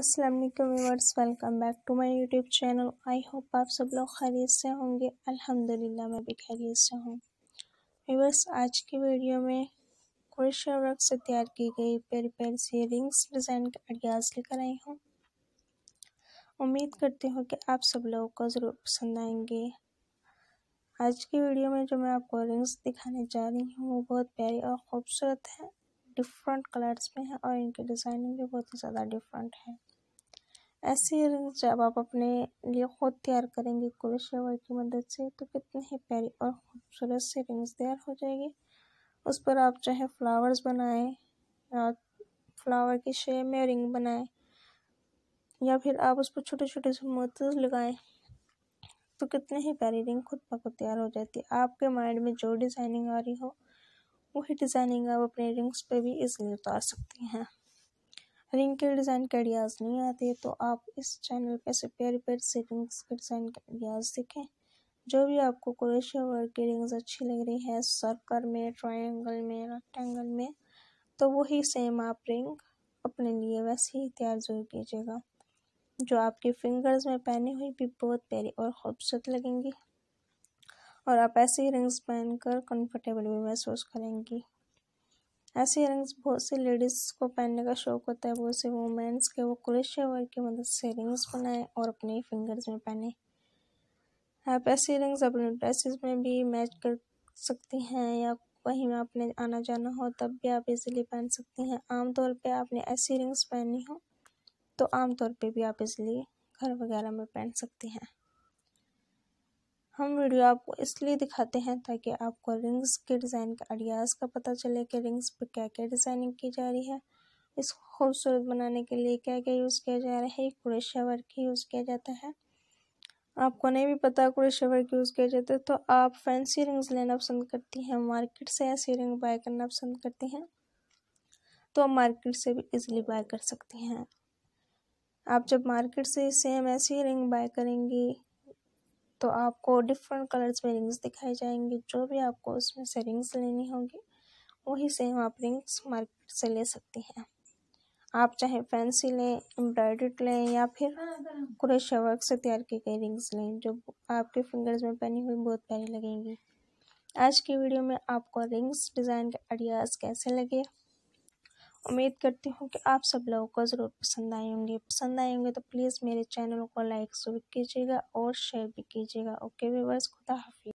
असलम वालेकुम welcome back to my YouTube channel I hope आप सब लोग खैरियत से होंगे अल्हम्दुलिल्लाह मैं भी खैरियत से हूँ व्यूअर्स आज की वीडियो में क्रोशिया वर्क से तैयार की गई पेरी पेर सी रिंग्स डिज़ाइन के आइडियाज़ लेकर आई हूँ उम्मीद करती हूँ कि आप सब लोगों को ज़रूर पसंद आएंगे आज की वीडियो में जो मैं आपको रिंग्स दिखाने जा रही हूँ वो बहुत प्यारी और ख़ूबसूरत है डिफरेंट कलर्स में है और इनकी डिज़ाइनिंग भी बहुत ही ज़्यादा डिफरेंट है ऐसे इयरिंग्स जब आप अपने लिए ख़ुद तैयार करेंगे क्रोशिया वर्क की मदद से तो कितनी ही प्यारी और खूबसूरत से रिंग्स तैयार हो जाएगी उस पर आप चाहे फ्लावर्स बनाएं या फ्लावर की शेप में रिंग बनाएं या फिर आप उस पर छोटे छोटे से मोती लगाएं तो कितनी ही प्यारी रिंग खुद ब खुद तैयार हो जाती है आपके माइंड में जो डिज़ाइनिंग आ रही हो वही डिज़ाइनिंग आप अपने रिंग्स पे भी इजली उतार सकती हैं रिंग के डिज़ाइन के आइडियाज़ नहीं आते तो आप इस चैनल पर से प्यारे प्यारे से रिंग्स के डिज़ाइन के आइडियाज देखें जो भी आपको क्रोशिया वर्क की रिंग्स अच्छी लग रही है सर्कल में ट्राइंगल में रेक्टेंगल में तो वही सेम आप रिंग अपने लिए वैसे ही तैयार जरूर कीजिएगा जो आपके फिंगर्स में पहनी हुई भी बहुत प्यारी और खूबसूरत लगेंगी और आप ऐसे इयरिंग्स पहनकर कंफर्टेबल भी महसूस करेंगी ऐसे इयरिंग्स बहुत सी लेडीज़ को पहनने का शौक होता है बहुत से वुमेंस के वो क्रोशिया वर्क की मदद से इयरिंग्स बनाएं और अपने फिंगर्स में पहने आप ऐसे इयरिंग्स अपने ड्रेसेस में भी मैच कर सकती हैं या कहीं में आपने आना जाना हो तब भी आप इजीली पहन सकती हैं आमतौर पे आपने ऐसी रिंग्स पहनी हो तो आमतौर पे भी आप इजीली घर वगैरह में पहन सकती हैं हम वीडियो आपको इसलिए दिखाते हैं ताकि आपको रिंग्स के डिज़ाइन के आइडियाज़ का पता चले कि रिंग्स पर क्या क्या डिज़ाइनिंग की जा रही है इसको खूबसूरत बनाने के लिए क्या क्या यूज़ किया जा रहा है क्रोशिया वर्क ही यूज़ किया जाता है आपको नहीं भी पता क्रोशिया वर्क यूज़ किया जाता है तो आप फैंसी रिंग्स लेना पसंद करती हैं मार्केट से ऐसी रिंग बाय करना पसंद करती हैं तो आप मार्केट से भी इजीली बाय कर सकती हैं आप जब मार्केट से सेम ऐसी रिंग बाय करेंगी तो आपको डिफरेंट कलर्स में रिंग्स दिखाई जाएंगी जो भी आपको उसमें से रिंग्स लेनी होगी वही सेम आप रिंग्स मार्केट से ले सकती हैं आप चाहे फैंसी लें एम्ब्रॉयड लें या फिर कुरेशिया वर्क से तैयार की गई रिंग्स लें जो आपके फिंगर्स में पहनी हुई बहुत प्यारी लगेंगी आज की वीडियो में आपको रिंग्स डिज़ाइन के आइडियाज़ कैसे लगे उम्मीद करती हूँ कि आप सब लोगों को ज़रूर पसंद आए होंगे पसंद आए होंगे तो प्लीज़ मेरे चैनल को लाइक ज़रूर कीजिएगा और शेयर भी कीजिएगा ओके व्यूवर्स खुदा हाफि